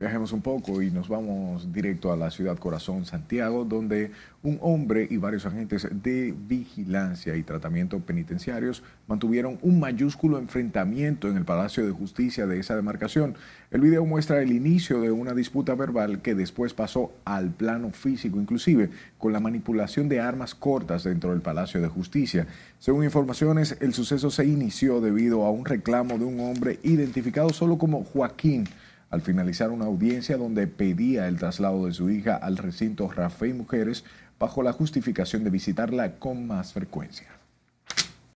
Viajemos un poco y nos vamos directo a la ciudad corazón, Santiago, donde un hombre y varios agentes de vigilancia y tratamiento penitenciarios mantuvieron un mayúsculo enfrentamiento en el Palacio de Justicia de esa demarcación. El video muestra el inicio de una disputa verbal que después pasó al plano físico, inclusive con la manipulación de armas cortas dentro del Palacio de Justicia. Según informaciones, el suceso se inició debido a un reclamo de un hombre identificado solo como Joaquín al finalizar una audiencia donde pedía el traslado de su hija al recinto Rafael Mujeres bajo la justificación de visitarla con más frecuencia.